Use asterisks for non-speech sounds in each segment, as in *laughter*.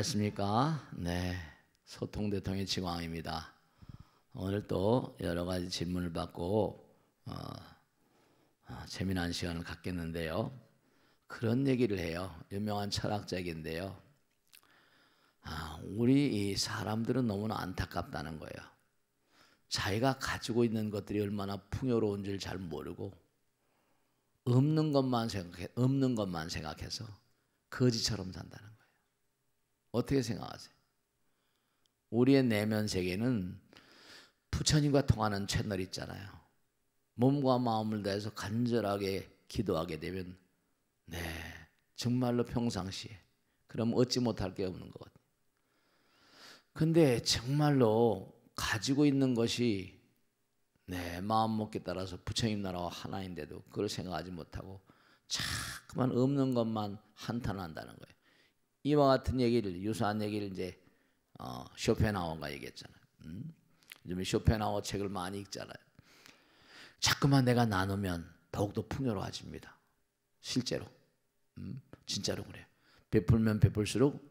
안녕하십니까? 네. 소통대통령 지광입니다. 오늘 또 여러 가지 질문을 받고 어, 어, 재미난 시간을 갖겠는데요. 그런 얘기를 해요. 유명한 철학자인데요. 아, 우리 이 사람들은 너무나 안타깝다는 거예요. 자기가 가지고 있는 것들이 얼마나 풍요로운지를 잘 모르고 없는 것만 생각해 없는 것만 생각해서 거지처럼 산다는 어떻게 생각하세요? 우리의 내면 세계는 부처님과 통하는 채널 있잖아요. 몸과 마음을 다해서 간절하게 기도하게 되면 네 정말로 평상시에 그럼 얻지 못할 게 없는 것. 근데 정말로 가지고 있는 것이 내 마음 먹기 따라서 부처님 나라와 하나인데도 그걸 생각하지 못하고 자꾸만 없는 것만 한탄한다는 거예요. 이와 같은 얘기를 유사한 얘기를 이제 어, 쇼펜하워가 얘기했잖아요. 음? 요즘에 쇼펜하워 책을 많이 읽잖아요. 자꾸만 내가 나누면 더욱더 풍요로워집니다. 실제로. 음? 진짜로 그래요. 베풀면 베풀수록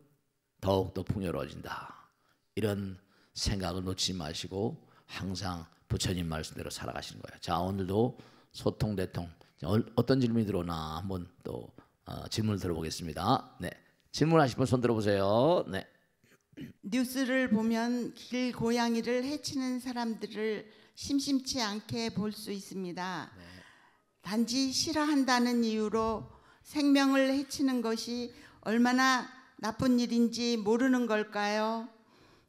더욱더 풍요로워진다. 이런 생각을 놓지 마시고 항상 부처님 말씀대로 살아가시는 거예요. 자 오늘도 소통 대통 어떤 질문이 들어오나 한번 또 어, 질문을 들어보겠습니다. 네. 질문하실 분 손 들어보세요. 네. 뉴스를 보면 길 고양이를 해치는 사람들을 심심치 않게 볼 수 있습니다. 단지 싫어한다는 이유로 생명을 해치는 것이 얼마나 나쁜 일인지 모르는 걸까요?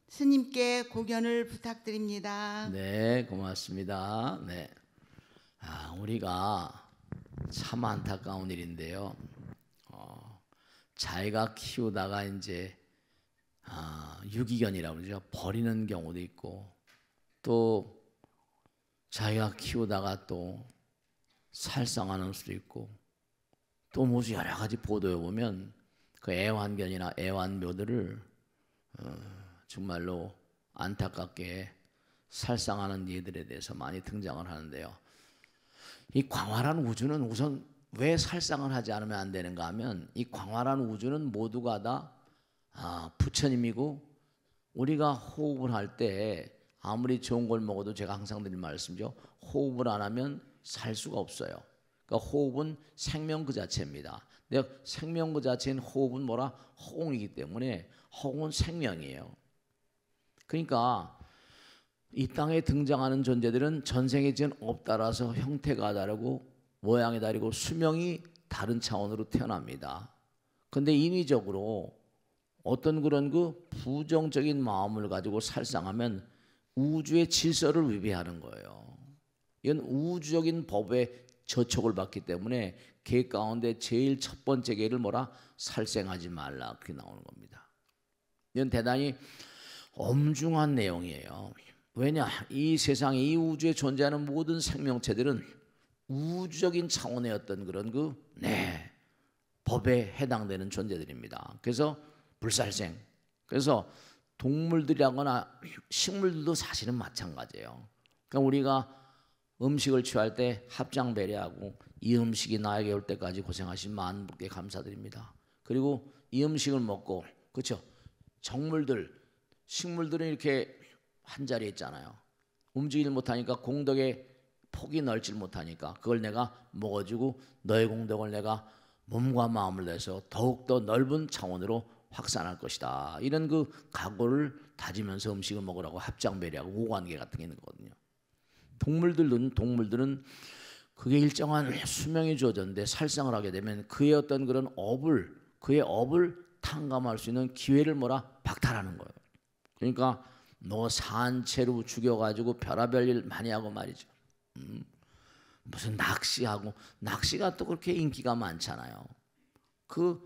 스님께 고견을 부탁드립니다. 네, 고맙습니다. 네. 아, 우리가 참 안타까운 일인데요. 자기가 키우다가 이제 아, 유기견이라고 그러죠. 버리는 경우도 있고 또 자기가 키우다가 또 살상하는 수도 있고 또 무슨 여러 가지 보도에 보면 그 애완견이나 애완묘들을 어, 정말로 안타깝게 살상하는 예들에 대해서 많이 등장을 하는데요. 이 광활한 우주는 우선 왜 살상을 하지 않으면 안 되는가 하면 이 광활한 우주는 모두가 다 아, 부처님이고 우리가 호흡을 할 때 아무리 좋은 걸 먹어도 제가 항상 드린 말씀이죠. 호흡을 안 하면 살 수가 없어요. 그러니까 호흡은 생명 그 자체입니다. 내가 생명 그 자체인 호흡은 뭐라 허공이기 때문에 허공은 생명이에요. 그러니까 이 땅에 등장하는 존재들은 전생에 지은 없다라서 형태가 다르고 모양이 다르고 수명이 다른 차원으로 태어납니다. 근데 인위적으로 어떤 그런 그 부정적인 마음을 가지고 살상하면 우주의 질서를 위배하는 거예요. 이건 우주적인 법에 저촉을 받기 때문에 계 가운데 제일 첫 번째 계를 뭐라 살생하지 말라 그게 나오는 겁니다. 이건 대단히 엄중한 내용이에요. 왜냐 이 세상에 이 우주에 존재하는 모든 생명체들은 우주적인 차원의 어떤 그런 그 네, 법에 해당되는 존재들입니다. 그래서 불살생. 그래서 동물들이라거나 식물들도 사실은 마찬가지예요. 그러니까 우리가 음식을 취할 때 합장 배려하고 이 음식이 나에게 올 때까지 고생하신 많은 분께 감사드립니다. 그리고 이 음식을 먹고 그렇죠. 정물들 식물들은 이렇게 한 자리에 있잖아요. 움직이지 못하니까 공덕에 폭이 넓질 못하니까 그걸 내가 먹어주고 너의 공덕을 내가 몸과 마음을 내서 더욱더 넓은 차원으로 확산할 것이다. 이런 그 각오를 다지면서 음식을 먹으라고 합장배리하고 우관계 같은 게 있는 거거든요. 동물들은 동물들은 그게 일정한 수명이 주어졌는데 살상을 하게 되면 그의 어떤 그런 업을 그의 업을 탕감할 수 있는 기회를 뭐라 박탈하는 거예요. 그러니까 너 산채로 죽여가지고 별하별 일 많이 하고 말이죠. 음, 무슨 낚시하고 낚시가 또 그렇게 인기가 많잖아요. 그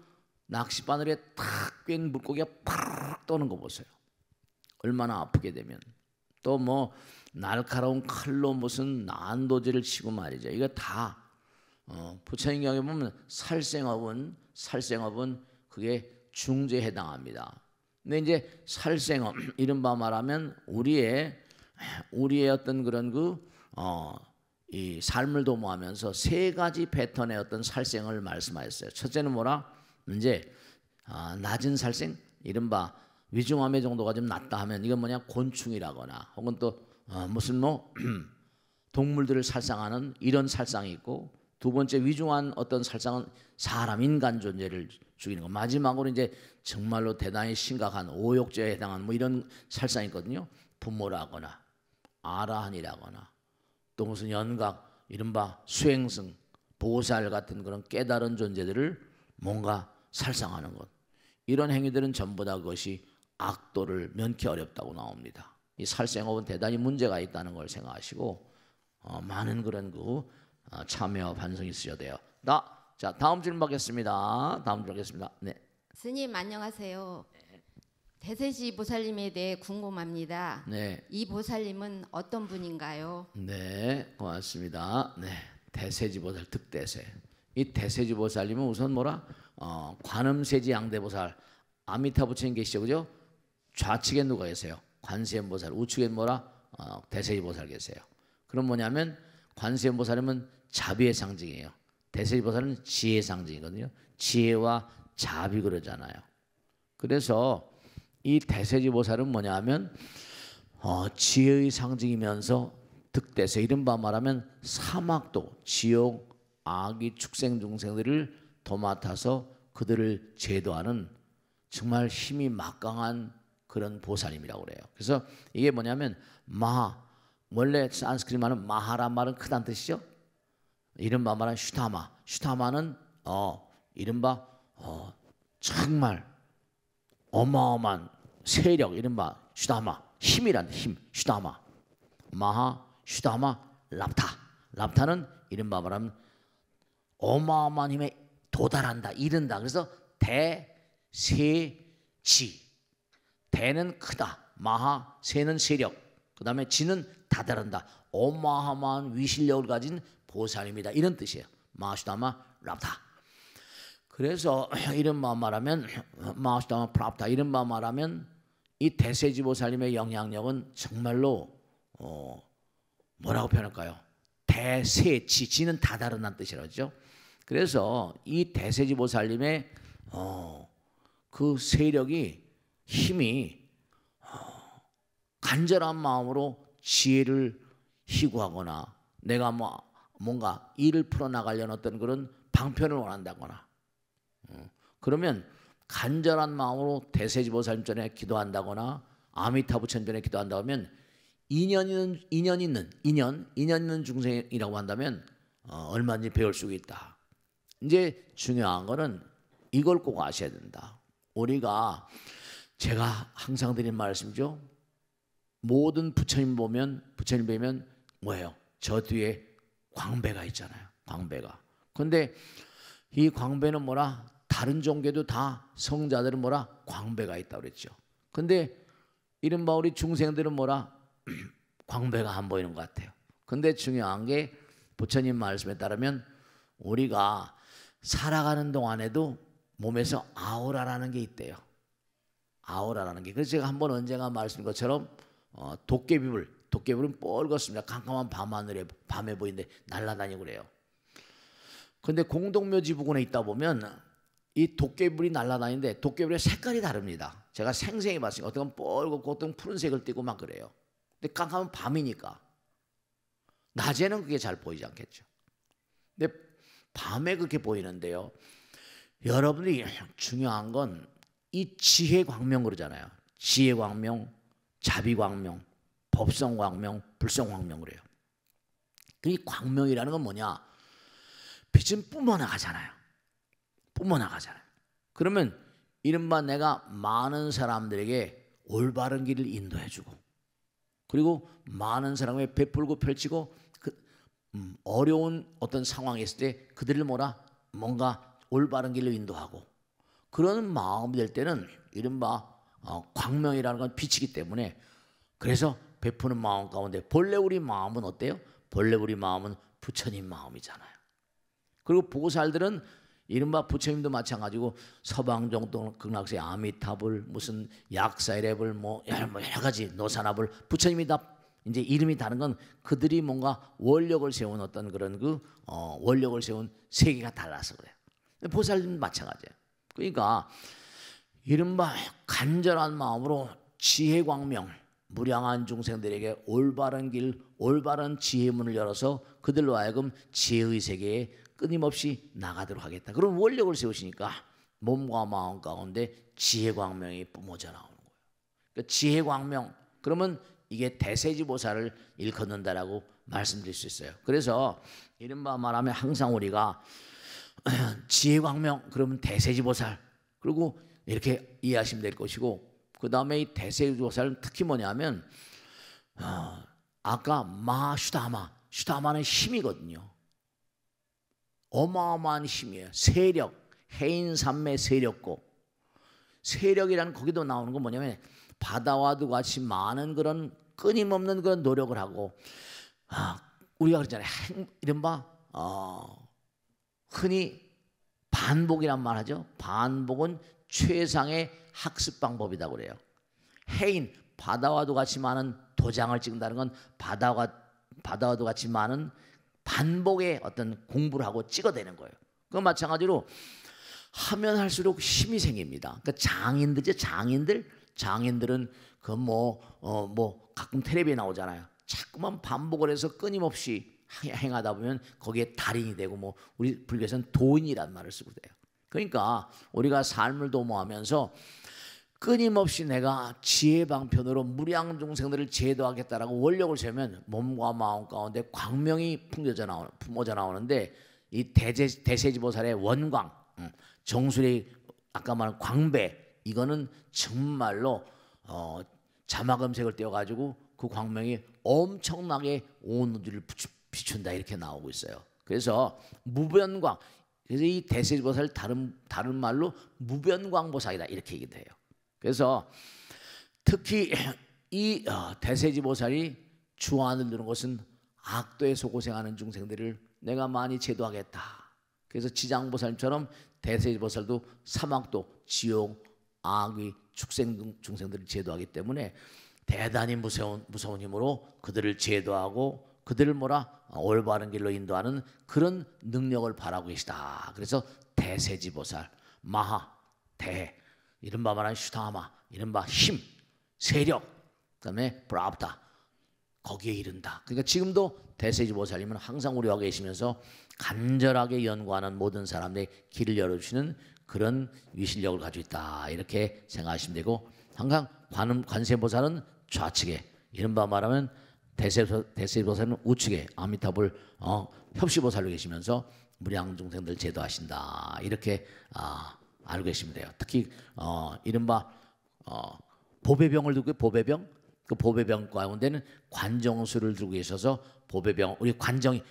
낚시 바늘에 탁꿰 물고기가 팍 떠는 거 보세요. 얼마나 아프게 되면 또 뭐 날카로운 칼로 무슨 난도질을 치고 말이죠. 이거 다 어, 부처님경에 보면 살생업은 살생업은 그게 중죄에 해당합니다. 근데 이제 살생업 *clears throat* 이른바 말하면 우리의 우리의 어떤 그런 그 어, 이 삶을 도모하면서 세 가지 패턴의 어떤 살생을 말씀하셨어요. 첫째는 뭐라? 이제 아, 낮은 살생, 이른바 위중함의 정도가 좀 낮다 하면 이건 뭐냐 곤충이라거나 혹은 또 어, 무슨 뭐 *clears throat* 동물들을 살상하는 이런 살상이 있고 두 번째 위중한 어떤 살상은 사람 인간 존재를 죽이는 거 마지막으로 이제 정말로 대단히 심각한 오욕죄에 해당하는 뭐 이런 살상이 있거든요 부모라거나 아라한이라거나 또 무슨 연각, 이른바 수행승, 보살 같은 그런 깨달은 존재들을 뭔가 살상하는 것. 이런 행위들은 전부 다 그것이 악도를 면키 어렵다고 나옵니다. 이 살생업은 대단히 문제가 있다는 걸 생각하시고 어, 많은 그런 그 어, 참여 반성이 있으셔야 돼요. 나, 자 다음 질문 받겠습니다. 다음 질문 받겠습니다. 네. 스님 안녕하세요. 대세시 보살님에 대해 궁금합니다. 네. 이 보살님은 어떤 분인가요? 네, 고맙습니다. 네, 대세지 보살 특대세. 이 대세지 보살님은 우선 뭐라? 어, 관음세지 양대 보살. 아미타 부처님 계시죠, 그죠? 좌측에 누가 계세요? 관세음 보살. 우측에 뭐라? 어, 대세지 보살 계세요. 그럼 뭐냐면 관세음 보살님은 자비의 상징이에요. 대세지 보살은 지혜의 상징이거든요. 지혜와 자비 그러잖아요. 그래서 이 대세지보살은 뭐냐 하면 어, 지혜의 상징이면서 득대세 이른바 말하면 사막도 지옥 아기 축생 중생들을 도맡아서 그들을 제도하는 정말 힘이 막강한 그런 보살님이라고 그래요. 그래서 이게 뭐냐면 마 원래 산스크린 말은 마하란 말은 크단 뜻이죠. 이른바 말은 슈타마. 슈타마는 어 이른바 어 정말 어마어마한 세력 이른바 슈다마 힘이란 힘 슈다마 마하 슈다마 랍타 랍타는 이른바 말하면 어마어마한 힘에 도달한다 이른다 그래서 대 세 지 대는 크다 마하 세는 세력 그 다음에 지는 다다른다 어마어마한 위실력을 가진 보살입니다 이런 뜻이에요 마슈다마 하 랍타 그래서 *laughs* 이런 말 말하면 마슈다마 프랍타 이런 말 말하면 이 대세지보살님의 영향력은 정말로 어 뭐라고 표현할까요? 대세지 지는 다다르 뜻이라죠. 그래서 이 대세지보살님의 어그 세력이 힘이 어 간절한 마음으로 지혜를 희구하거나 내가 뭐 뭔가 일을 풀어나가려는 어떤 그런 방편을 원한다거나 어, 그러면 간절한 마음으로 대세지보살전에 기도한다거나 아미타부 천전에 기도한다 하면 인연 있는 인연 있는 인연 인연 있는 중생이라고 한다면 어, 얼마든지 배울 수 있다. 이제 중요한 것은 이걸 꼭 아셔야 된다. 우리가 제가 항상 드린 말씀이죠. 모든 부처님 보면 부처님 보면 뭐예요? 저 뒤에 광배가 있잖아요. 광배가. 근데 이 광배는 뭐라? 다른 종교도 다 성자들은 뭐라 광배가 있다 그랬죠. 근데 이른바 우리 중생들은 뭐라 *clears throat* 광배가 안 보이는 것 같아요. 근데 중요한 게 부처님 말씀에 따르면 우리가 살아가는 동안에도 몸에서 아우라라는 게 있대요. 아우라라는 게. 그래서 제가 한번 언젠가 말씀드 것처럼 어, 도깨비불, 도깨비불은 뻘겋습니다. 깜깜한 밤하늘에 밤에 보이는데 날아다니고 그래요. 근데 공동묘지 부근에 있다 보면 이 도깨비불이 날아다니는데 도깨비불의 색깔이 다릅니다. 제가 생생히 봤으니까 어떤 건 뻘겋고 어떤 건 푸른색을 띠고 막 그래요. 근데 깜깜하 밤이니까 낮에는 그게 잘 보이지 않겠죠. 근데 밤에 그렇게 보이는데요. 여러분이 중요한 건 이 지혜 광명 그러잖아요. 지혜 광명, 자비 광명, 법성 광명, 불성 광명 그래요. 이 광명이라는 건 뭐냐? 빛은 뿜어나가잖아요. 뿜어나가잖아요. 그러면 이른바 내가 많은 사람들에게 올바른 길을 인도해주고 그리고 많은 사람에 게 베풀고 펼치고 그 음, 어려운 어떤 상황이 있을 때 그들을 뭐라 뭔가 올바른 길로 인도하고 그런 마음이 될 때는 이른바 어, 광명이라는 건 빛이기 때문에 그래서 베푸는 마음 가운데 본래 우리 마음은 어때요? 본래 우리 마음은 부처님 마음이잖아요. 그리고 보살들은 이른바 부처님도 마찬가지고 서방정동 극락세 아미타불 무슨 약사일랩을뭐 뭐 여러 가지 노사나을 부처님이 다 이제 이름이 다른 건 그들이 뭔가 원력을 세운 어떤 그런 그 어, 원력을 세운 세계가 달라서 그래요. 보살님 마찬가지예요. 그러니까 이른바 간절한 마음으로 지혜광명 무량한 중생들에게 올바른 길, 올바른 지혜문을 열어서 그들로 하여금 지혜의 세계에 끊임없이 나가도록 하겠다. 그런 원력을 세우시니까 몸과 마음 가운데 지혜광명이 뿜어져 나오는 거예요. 그러니까 지혜광명 그러면 이게 대세지보살을 일컫는다라고 말씀드릴 수 있어요. 그래서 이른바 말하면 항상 우리가 *clears throat* 지혜광명 그러면 대세지보살 그리고 이렇게 이해하시면 될 것이고 그 다음에 이 대세지보살은 특히 뭐냐면 어, 아까 마슈다마 슈다마는 힘이거든요. 어마어마한 힘이에요. 세력, 해인산맥 세력고 세력이라 거기도 나오는 건 뭐냐면 바다와도 같이 많은 그런 끊임없는 그런 노력을 하고 아, 우리가 그러잖아요. 이른바 어, 흔히 반복이란 말 하죠. 반복은 최상의 학습 방법이라 그래요. 해인 바다와도 같이 많은 도장을 찍는다는 건 바다와 바다와도 같이 많은 반복의 어떤 공부를 하고 찍어대는 거예요. 그 마찬가지로 하면 할수록 힘이 생깁니다. 그러니까 장인들이 장인들 장인들은 그뭐어뭐 어, 뭐 가끔 텔레비에 나오잖아요. 자꾸만 반복을 해서 끊임없이 행하다 보면 거기에 달인이 되고 뭐 우리 불교에서는 도인이란 말을 쓰고 돼요. 그러니까 우리가 삶을 도모하면서 끊임없이 내가 지혜 방편으로 무량 중생들을 제도하겠다라고 원력을 세면 우 몸과 마음 가운데 광명이 풍겨져 나오는 품어져 나오는데 이 대제 대세지보살의 원광 음, 정수리 아까 말한 광배 이거는 정말로 어, 자막음색을 떼어가지고 그 광명이 엄청나게 온 우주를 비춘다 이렇게 나오고 있어요. 그래서 무변광 그래서 이 대세지보살 다른 다른 말로 무변광보살이다 이렇게 얘기돼요. 그래서 특히 이 어, 대세지보살이 주안을 누는 것은 악도에서 고생하는 중생들을 내가 많이 제도하겠다. 그래서 지장보살처럼 대세지보살도 사막도 지옥, 악의 축생 중생들을 제도하기 때문에 대단히 무서운, 무서운 힘으로 그들을 제도하고 그들을 몰아 올바른 길로 인도하는 그런 능력을 바라고 계시다. 그래서 대세지보살, 마하, 대 이른바 말하는 슈타마, 이른바 힘, 세력, 그다음에 브라브다 거기에 이른다. 그러니까 지금도 대세지 보살님은 항상 우리와 계시면서 간절하게 연구하는 모든 사람들의 길을 열어주시는 그런 위실력을 가지고 있다. 이렇게 생각하시면 되고 항상 관, 관세보살은 좌측에 이른바 말하면 대세, 보살은 우측에 아미타불 어, 협시보살로 계시면서 무량 중생들 제도하신다. 이렇게 아, 알고 계시면 돼요. 특히 어, 이른바 어, 보배병을 들고 보배병 그 보배병 가운데는 관정수를 들고 계셔서 보배병 우리 관정이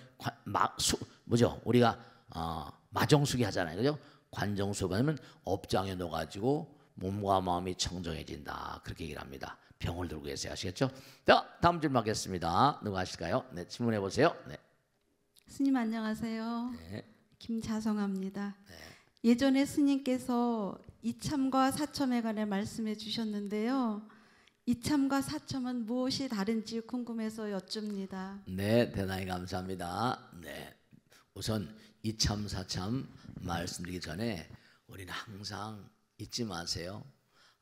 막 수, 뭐죠? 우리가 어, 마정수기 하잖아요, 그죠? 관정수 가으면 업장에 넣어가지고 몸과 마음이 청정해진다 그렇게 얘기를 합니다. 병을 들고 계세요, 아시겠죠? 자, 다음 질문 하겠습니다. 누가 하실까요? 네, 질문해 보세요. 네. 스님 안녕하세요. 네. 김자성합니다. 네. 예전에 스님께서 이참과 사참에 관해 말씀해 주셨는데요. 이참과 사첨은 무엇이 다른지 궁금해서 여쭙니다. 네, 대단히 감사합니다. 네. 우선 이참 사참 말씀드리기 전에 우리는 항상 잊지 마세요.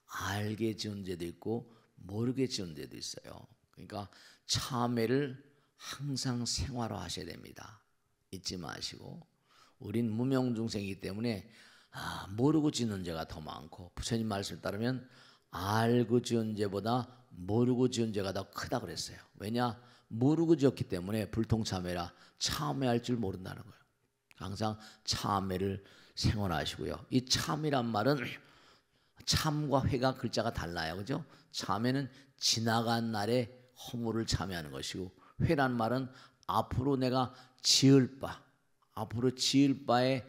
알게 지은 죄도 있고 모르게 지은 죄도 있어요. 그러니까 참회를 항상 생활화 하셔야 됩니다. 잊지 마시고 우린 무명 중생이기 때문에 아, 모르고 지은 죄가 더 많고 부처님 말씀 에 따르면 알고 지은 죄보다 모르고 지은 죄가 더 크다 그랬어요. 왜냐? 모르고 지었기 때문에 불통참회라 참회할 줄 모른다는 거예요. 항상 참회를 생원하시고요. 이 참이란 말은 참과 회가 글자가 달라요. 그죠? 참회는 지나간 날에 허물을 참회하는 것이고 회란 말은 앞으로 내가 지을 바 앞으로 지을 바에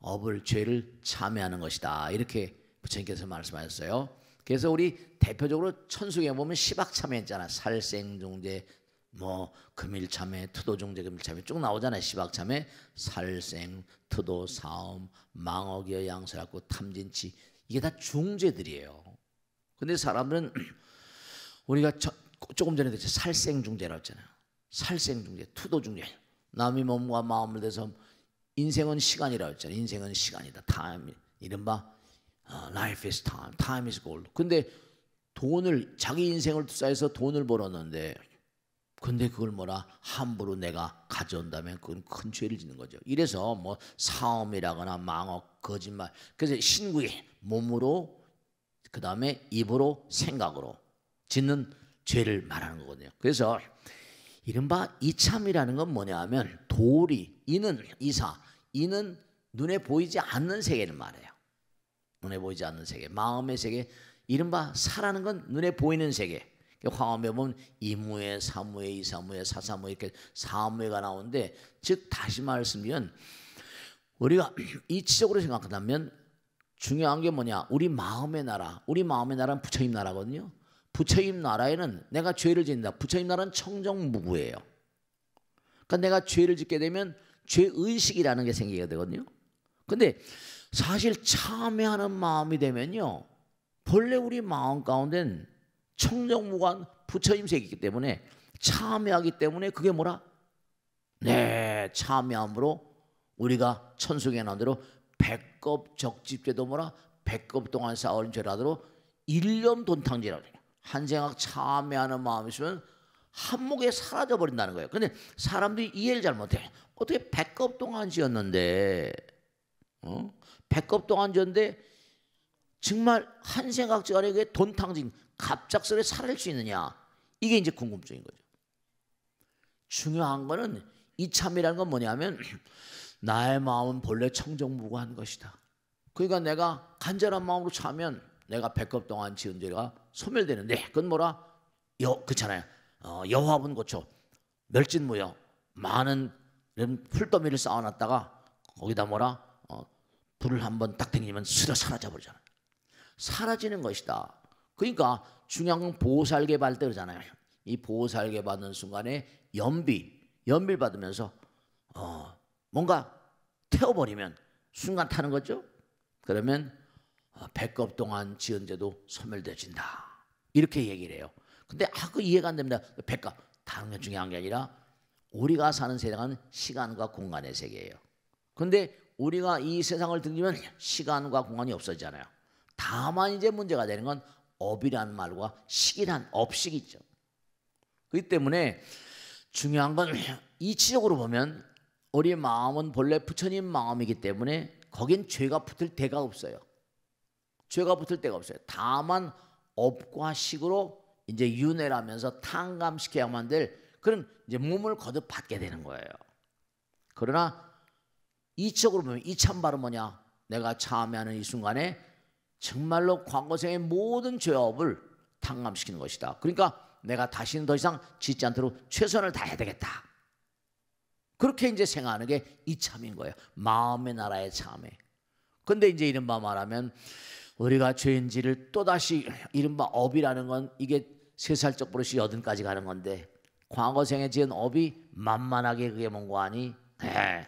업을 죄를 참회하는 것이다. 이렇게 부처님께서 말씀하셨어요. 그래서 우리 대표적으로 천수경에 보면 시박 참회했잖아. 살생중재 뭐 금일 참회, 투도 중재 금일 참회 쭉 나오잖아요. 시박 참회, 살생, 투도, 사음, 망어기어 양설하고 탐진치 이게 다 중재들이에요. 근데 사람들은 *clears throat* 우리가 저, 조금 전에 살생중재라고 했잖아요. 살생중재, 투도중재. 남의 몸과 마음을 대서 인생은 시간이라고 했잖아. 인생은 시간이다. time. 이른바 uh, life is time. time is gold. 근데 돈을 자기 인생을 투자해서 돈을 벌었는데 근데 그걸 뭐라 함부로 내가 가져온다면 그건 큰 죄를 짓는 거죠. 이래서 뭐 사음이라거나 망억, 거짓말. 그래서 신구에 몸으로 그다음에 입으로 생각으로 짓는 죄를 말하는 거거든요. 그래서 이른바 이참이라는 건 뭐냐 하면 도리, 이는 이사, 이는 눈에 보이지 않는 세계를 말해요. 눈에 보이지 않는 세계, 마음의 세계, 이른바 사라는 건 눈에 보이는 세계. 화엄에 보면 이무에, 사무에, 이사무에, 사사무에 이렇게 사무에가 나오는데 즉 다시 말씀드리면 우리가 *clears throat* 이치적으로 생각한다면 중요한 게 뭐냐? 우리 마음의 나라. 우리 마음의 나라는 부처님 나라거든요. 부처님 나라에는 내가 죄를 짓는다. 부처님 나라는 청정무구예요. 그러니까 내가 죄를 짓게 되면 죄의식이라는 게 생기게 되거든요. 근데 사실 참회하는 마음이 되면요. 본래 우리 마음 가운데는 청정무관 부처임색이 기 때문에 참회하기 때문에 그게 뭐라? 네, 참회함으로 우리가 천수에 나온 대로 백겁 적집죄도 뭐라? 백겁 동안 쌓은 죄라도 일념 돈탕죄라고 해요. 한 생각 참회하는 마음이 있으면 한목에 사라져 버린다는 거예요. 근데 사람들이 이해를 잘 못해. 어떻게 백겁 동안 지었는데, 어? 백겁 동안 지었는데 정말 한생각지간게 돈탕진 갑작스레 살을 수 있느냐? 이게 이제 궁금증인 거죠. 중요한 거는 이 참이라는 건 뭐냐면 *clears throat* 나의 마음은 본래 청정무구한 것이다. 그러니까 내가 간절한 마음으로 차면 내가 백겁 동안 지은 죄가 소멸되는데 그건 뭐라? 여 그렇잖아요. 어, 여호와분 고쳐 멸진무역 많은 풀더미를 쌓아놨다가 거기다 뭐라 어, 불을 한 번 딱 땡기면 쓰러 사라져버리잖아 사라지는 것이다. 그러니까 중요한 건 보살계 받때 그러잖아요. 이 보살계 받는 순간에 연비, 연비를 받으면서 어, 뭔가 태워버리면 순간 타는 거죠. 그러면 어, 백겁 동안 지은 죄도 소멸되진다. 이렇게 얘기를 해요. 근데 아 그 이해가 안 됩니다. 백과 다른 게 중요한 게 아니라 우리가 사는 세상은 시간과 공간의 세계예요. 근데 우리가 이 세상을 등지면 시간과 공간이 없어지잖아요. 다만 이제 문제가 되는 건 업이란 말과 식이란 업식이죠. 그렇기 때문에 중요한 건 이치적으로 보면 우리 마음은 본래 부처님 마음이기 때문에 거긴 죄가 붙을 데가 없어요. 죄가 붙을 데가 없어요. 다만 업과 식으로 이제 윤회라면서 탕감시켜야만 될 그런 이제 몸을 거듭 받게 되는 거예요. 그러나 이쪽으로 보면 이 찬바로 뭐냐? 내가 참여하는 이 순간에 정말로 광고생의 모든 죄업을 탕감시키는 것이다. 그러니까 내가 다시는 더 이상 짓지 않도록 최선을 다해야 되겠다. 그렇게 이제 생각하는 게 이 참인 거예요. 마음의 나라의 참에. 근데 이제 이른바 말하면 우리가 죄인지를 또다시 이른바 업이라는 건 이게 세 살적 부릇이 여든까지 가는 건데 광어생에 지은 업이 만만하게 그게 뭔고 하니 에 네.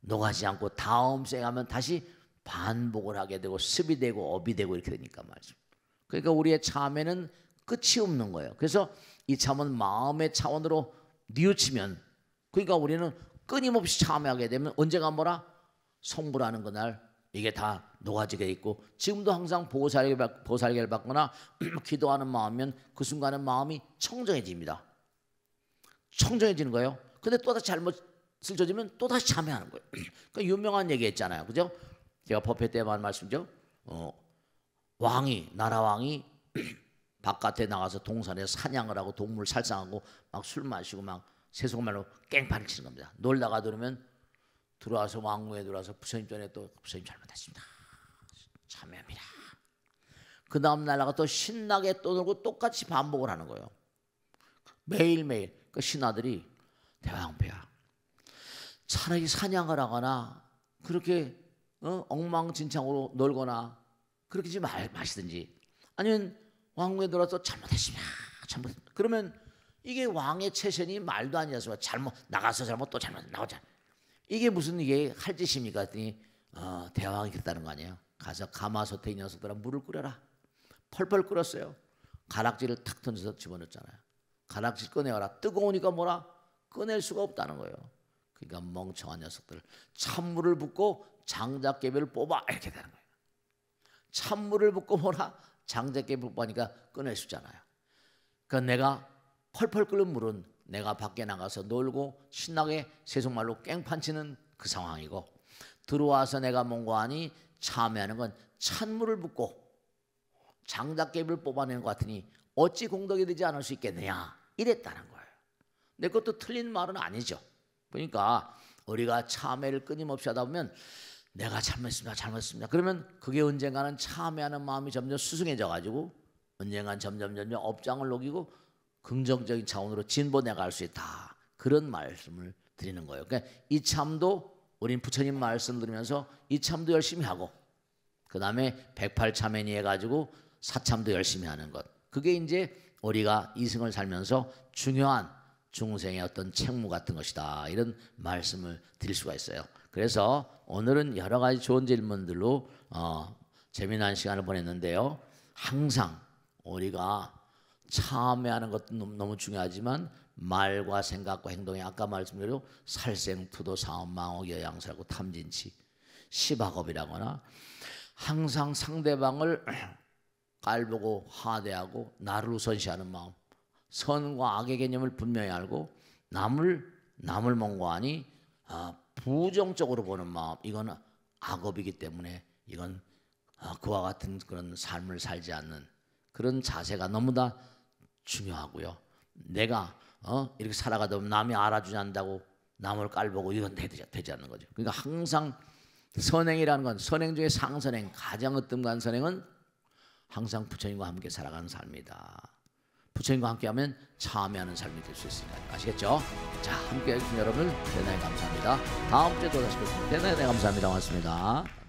녹아지 않고 다음 생 하면 다시 반복을 하게 되고 습이 되고 업이 되고 이렇게 되니까 말이죠. 그러니까 우리의 참에는 끝이 없는 거예요. 그래서 이 참은 마음의 차원으로 뉘우치면 그러니까 우리는 끊임없이 참여하게 되면 언제가 뭐라 성불하는 그날 이게 다 녹아지게 있고 지금도 항상 보살계 보살계를 받거나 *clears throat* 기도하는 마음이면 그 순간에 마음이 청정해집니다. 청정해지는 거예요. 근데 또다시 잘못을 저지면 또다시 참회하는 거예요. *clears throat* 그 유명한 얘기 했잖아요. 그죠? 제가 법회 때만 말씀죠. 어, 왕이 나라 왕이 *clears throat* 바깥에 나가서 동산에 사냥을 하고 동물 살상하고 막 술 마시고 막 세속말로 깽판 치는 겁니다. 놀다가 들으면 들어와서 왕궁에 들어와서 부처님 전에 또 부처님 잘못했습니다. 참여합니다. 그 다음 날라가 또 신나게 또 놀고 똑같이 반복을 하는 거예요. 매일매일 그 신하들이 대왕배야 차라리 사냥을 하거나 그렇게 어? 엉망진창으로 놀거나 그렇게 지 말, 마시든지 아니면 왕궁에 들어와서 잘못했습니다. 잘못 그러면 이게 왕의 체 s 이 말도 아니었으 잘못 나가서 잘못 또 잘못 나오자 이게 무슨 이게 할 짓입니까? 했더니 어, 대왕이 그랬다는 거 아니에요. 가서 가마솥에 이 녀석들아 물을 끓여라. 펄펄 끓었어요 가락지를 탁 던져서 집어넣었잖아요. 가락지 꺼내와라. 뜨거우니까 뭐라? 꺼낼 수가 없다는 거예요. 그러니까 멍청한 녀석들 찬물을 붓고 장작개비를 뽑아 이렇게 되는 거예요. 찬물을 붓고 뭐라? 장작개비 뽑아니까 꺼낼 수 있잖아요. 그러니까 내가 펄펄 끓는 물은 내가 밖에 나가서 놀고 신나게 세속말로 깽판 치는 그 상황이고 들어와서 내가 몽고 하니 참여하는 건 찬물을 붓고 장작개비를 뽑아내는 것 같으니 어찌 공덕이 되지 않을 수 있겠느냐 이랬다는 거예요. 내 것도 틀린 말은 아니죠. 그러니까 우리가 참회를 끊임없이 하다 보면 내가 잘못했습니다. 잘못했습니다. 그러면 그게 언젠가는 참회하는 마음이 점점 수승해져 가지고 언젠간 점점 점점 업장을 녹이고 긍정적인 차원으로 진보내 갈수 있다. 그런 말씀을 드리는 거예요. 그러니까 이 참도 우린 부처님 말씀 들으면서 이 참도 열심히 하고 그 다음에 108참회니 해가지고 사참도 열심히 하는 것. 그게 이제 우리가 이승을 살면서 중요한 중생의 어떤 책무 같은 것이다. 이런 말씀을 드릴 수가 있어요. 그래서 오늘은 여러 가지 좋은 질문들로 어, 재미난 시간을 보냈는데요. 항상 우리가 참회하는 것도 너무 중요하지만 말과 생각과 행동이 아까 말씀대로 살생투도 사업망어 여양사고 탐진치 시박업이라거나 항상 상대방을 *clears throat* 깔보고 하대하고 나를 우선시하는 마음 선과 악의 개념을 분명히 알고 남을 남을 몽고하니 아, 부정적으로 보는 마음 이건 악업이기 때문에 이건 아, 그와 같은 그런 삶을 살지 않는 그런 자세가 너무 나 중요하고요. 내가 어? 이렇게 살아가다 보면 남이 알아주지 않는다고 남을 깔보고 이건 되지, 되지 않는 거죠. 그러니까 항상 선행이라는 건 선행 중에 상선행 가장 으뜸간 선행은 항상 부처님과 함께 살아가는 삶이다. 부처님과 함께하면 참여하는 삶이 될 수 있으니까 아시겠죠? 자 함께해 주신 여러분 대단히 감사합니다. 다음 주에 또 다시 뵙겠습니다. 대단히 감사합니다. 고맙습니다.